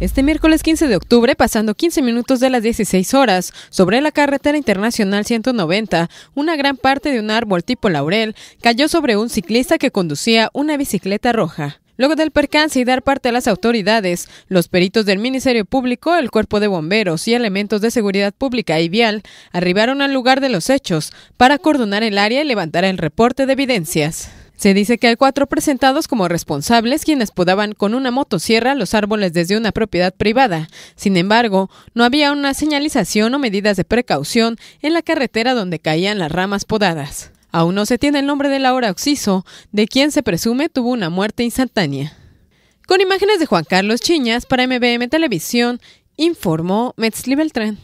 Este miércoles 15 de octubre, pasando 15 minutos de las 16 horas, sobre la carretera internacional 190, una gran parte de un árbol tipo laurel cayó sobre un ciclista que conducía una bicicleta roja. Luego del percance y dar parte a las autoridades, los peritos del Ministerio Público, el Cuerpo de Bomberos y elementos de seguridad pública y vial arribaron al lugar de los hechos para coordinar el área y levantar el reporte de evidencias. Se dice que hay cuatro presentados como responsables quienes podaban con una motosierra los árboles desde una propiedad privada. Sin embargo, no había una señalización o medidas de precaución en la carretera donde caían las ramas podadas. Aún no se tiene el nombre del ahora Oxiso, de quien se presume tuvo una muerte instantánea. Con imágenes de Juan Carlos Chiñas para MBM Televisión, informó Metzli Beltrán.